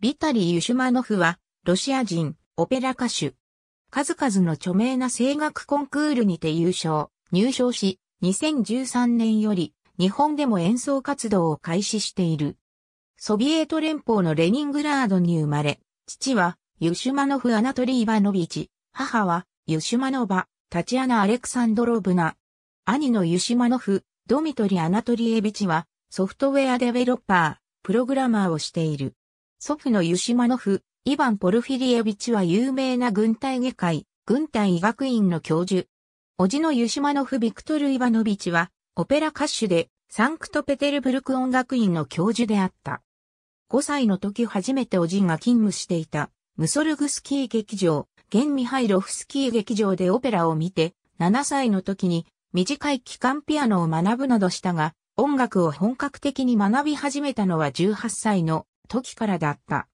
ビタリー・ユシュマノフは、ロシア人、オペラ歌手。数々の著名な声楽コンクールにて優勝、入賞し、2013年より、日本でも演奏活動を開始している。ソビエト連邦のレニングラードに生まれ、父は、ユシュマノフ・アナトリーバノビチ、母は、ユシュマノバ、タチアナ・アレクサンドロブナ。兄のユシュマノフ、ドミトリ・アナトリエビチは、ソフトウェアデベロッパー、プログラマーをしている。祖父のユシマノフ、イヴァン・ポルフィリエビチは有名な軍隊外科医、軍隊医学院の教授。叔父のユシマノフ・ビクトル・イヴァノビチは、オペラ歌手で、サンクトペテルブルク音楽院の教授であった。5歳の時初めて叔父が勤務していた、ムソルグスキー劇場、ゲンミハイロフスキー劇場でオペラを見て、7歳の時に短い期間ピアノを学ぶなどしたが、音楽を本格的に学び始めたのは18歳の時からだった。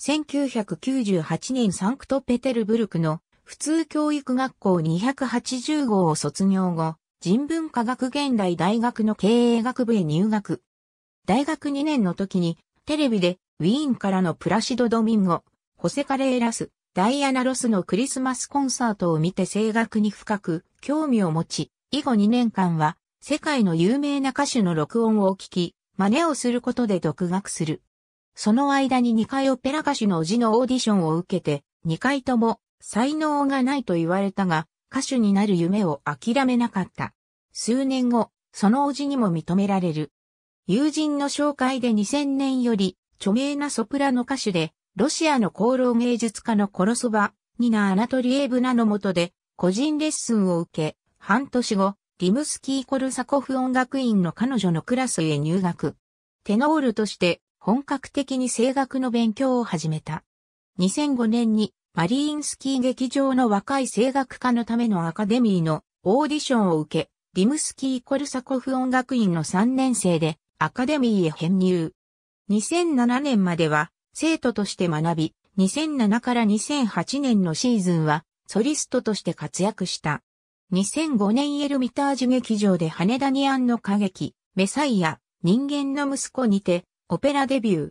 1998年サンクトペテルブルクの普通教育学校280号を卒業後、人文科学現代大学の経営学部へ入学。大学2年の時にテレビでウィーンからのプラシド・ドミンゴ、ホセ・カレーラス、ダイアナ・ロスのクリスマスコンサートを見て声楽に深く興味を持ち、以後2年間は世界の有名な歌手の録音を聞き、真似をすることで独学する。その間に2回オペラ歌手の叔父のオーディションを受けて、2回とも才能がないと言われたが、歌手になる夢を諦めなかった。数年後、その叔父にも認められる。友人の紹介で2000年より著名なソプラノ歌手で、ロシアの功労芸術家のコロソバ、ニナ・アナトリエーブナのもとで、個人レッスンを受け、半年後、リムスキー・コルサコフ音楽院の彼女のクラスへ入学。テノールとして本格的に声楽の勉強を始めた。2005年にマリーンスキー劇場の若い声楽家のためのアカデミーのオーディションを受け、リムスキー・コルサコフ音楽院の3年生でアカデミーへ編入。2007年までは生徒として学び、2007から2008年のシーズンはソリストとして活躍した。2005年エルミタージュ劇場で羽田ニアンの歌劇、メサイア、人間の息子にて、オペラデビュー。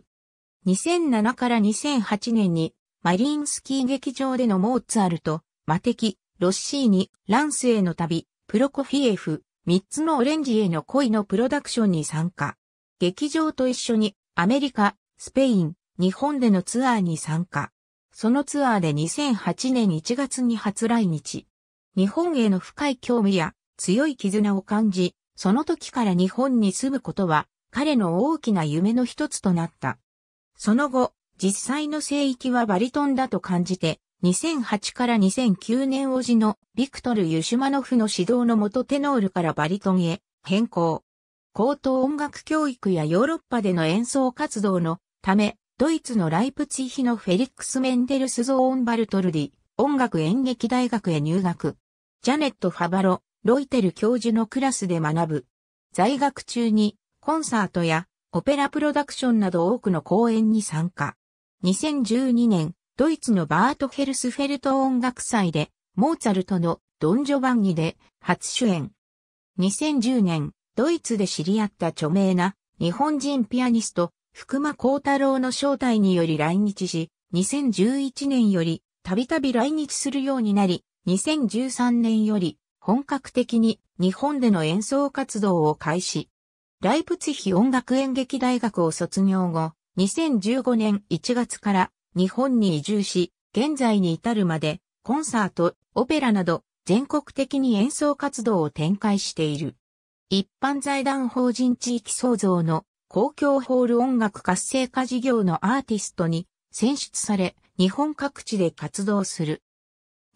2007から2008年に、マリンスキー劇場でのモーツァルト、マテキ、ロッシーニ、ランスへの旅、プロコフィエフ、三つのオレンジへの恋のプロダクションに参加。劇場と一緒にアメリカ、スペイン、日本でのツアーに参加。そのツアーで2008年1月に初来日。日本への深い興味や強い絆を感じ、その時から日本に住むことは彼の大きな夢の一つとなった。その後、実際の聖域はバリトンだと感じて、2008から2009年おじのビクトル・ユシュマノフの指導のもとテノールからバリトンへ変更。高等音楽教育やヨーロッパでの演奏活動のため、ドイツのライプツィヒのフェリックス・メンデルスゾーン・バルトルディ音楽演劇大学へ入学。ジャネット・ファバロ、ロイテル教授のクラスで学ぶ。在学中にコンサートやオペラプロダクションなど多くの公演に参加。2012年、ドイツのバートヘルスフェルト音楽祭で、モーツァルトのドン・ジョバンニで初主演。2010年、ドイツで知り合った著名な日本人ピアニスト、福間幸太郎の招待により来日し、2011年よりたびたび来日するようになり、2013年より本格的に日本での演奏活動を開始。ライプツヒ音楽演劇大学を卒業後、2015年1月から日本に移住し、現在に至るまでコンサート、オペラなど全国的に演奏活動を展開している。一般財団法人地域創造の公共ホール音楽活性化事業のアーティストに選出され、日本各地で活動する。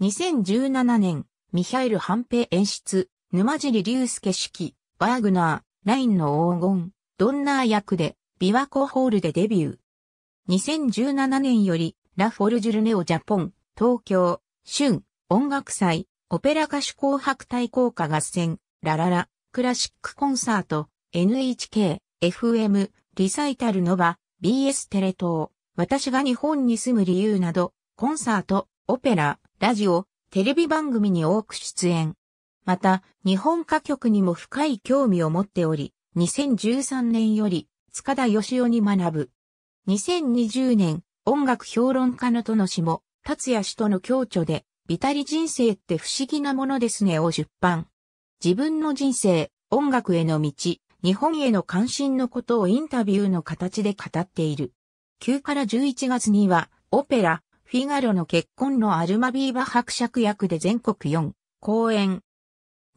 2017年、ミハイル・ハンペ演出、沼尻竜介式、バーグナー、ラインの黄金、ドンナー役で、ビワコホールでデビュー。2017年より、ラ・フォルジュルネオ・ジャポン、東京、春、音楽祭、オペラ歌手紅白対抗歌合戦、ラララ、クラシックコンサート、NHK、FM、リサイタルノバ、BS テレ東、私が日本に住む理由など、コンサート、オペラ、ラジオ、テレビ番組に多く出演。また、日本歌曲にも深い興味を持っており、2013年より、塚田義夫に学ぶ。2020年、音楽評論家のとの詩も、達也氏との共著で、ビタリ人生って不思議なものですねを出版。自分の人生、音楽への道、日本への関心のことをインタビューの形で語っている。9から11月には、オペラ、フィガロの結婚のアルマビーバ伯爵役で全国4公演。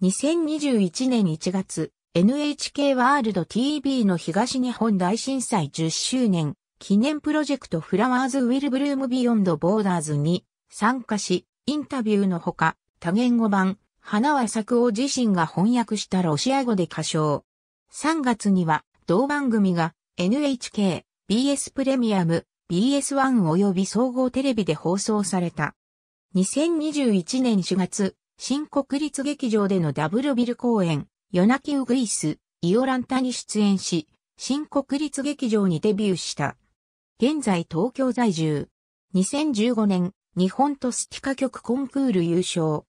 2021年1月、NHK ワールド TV の東日本大震災10周年記念プロジェクトフラワーズウィルブルームビヨンドボーダーズに参加し、インタビューのほか、多言語版、花は作を自身が翻訳したロシア語で歌唱。3月には同番組が NHK BS プレミアム BS1 及び総合テレビで放送された。2021年4月、新国立劇場でのダブルビル公演、夜泣きウグイス、イオランタに出演し、新国立劇場にデビューした。現在東京在住。2015年、日本トスティカ曲コンクール優勝。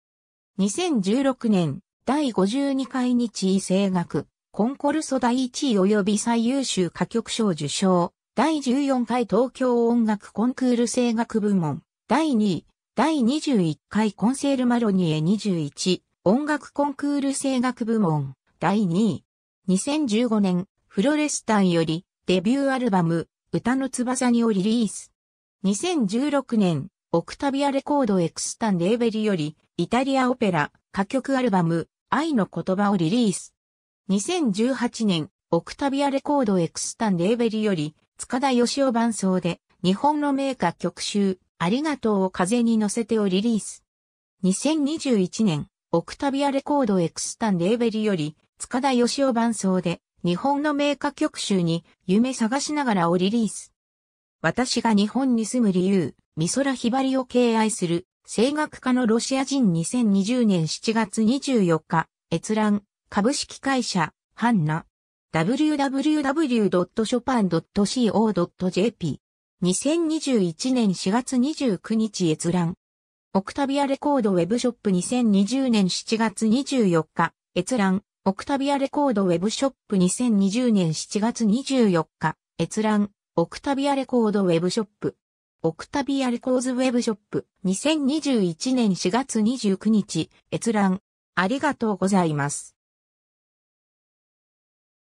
2016年、第52回日位声楽、コンコルソ第1位及び最優秀歌曲賞受賞。第14回東京音楽コンクール声楽部門、第2位、第21回コンセールマロニエ21音楽コンクール声楽部門、第2位。2015年、フロレスタンよりデビューアルバム、歌の翼にをリリース。2016年、オクタビアレコードエクスタンレーベリより、イタリアオペラ、歌曲アルバム、愛の言葉をリリース。2018年、オクタビアレコードエクスタンレーベリより、塚田義雄伴奏で、日本の名歌曲集、ありがとうを風に乗せてをリリース。2021年、オクタビアレコードエクスタンレーベルより、塚田義雄伴奏で、日本の名歌曲集に、夢探しながらをリリース。私が日本に住む理由、美空ひばりを敬愛する、声楽家のロシア人2020年7月24日、閲覧、株式会社、ハンナ。www.chopin.co.jp。2021年4月29日閲覧。オクタビアレコードウェブショップ2020年7月24日。閲覧。オクタビアレコードウェブショップ2020年7月24日。閲覧。オクタビアレコードウェブショップ。オクタビアレコーズウェブショップ。2021年4月29日。閲覧。ありがとうございます。